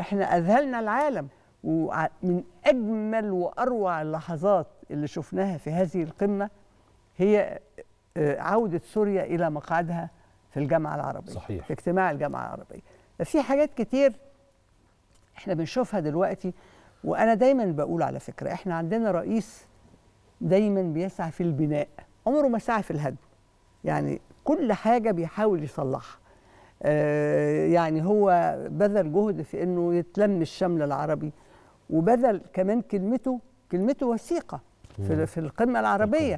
احنا اذهلنا العالم ومن اجمل واروع اللحظات اللي شفناها في هذه القمه هي آه، عوده سوريا الى مقعدها في الجامعه العربيه صحيح. في اجتماع الجامعه العربيه في حاجات كتير احنا بنشوفها دلوقتي وانا دايما بقول على فكره احنا عندنا رئيس دايما بيسعى في البناء عمره ما سعى في الهدم يعني كل حاجه بيحاول يصلحها آه، يعني هو بذل جهد في انه يتلم الشمل العربي وبذل كمان كلمته كلمته وثيقه في, في القمه العربيه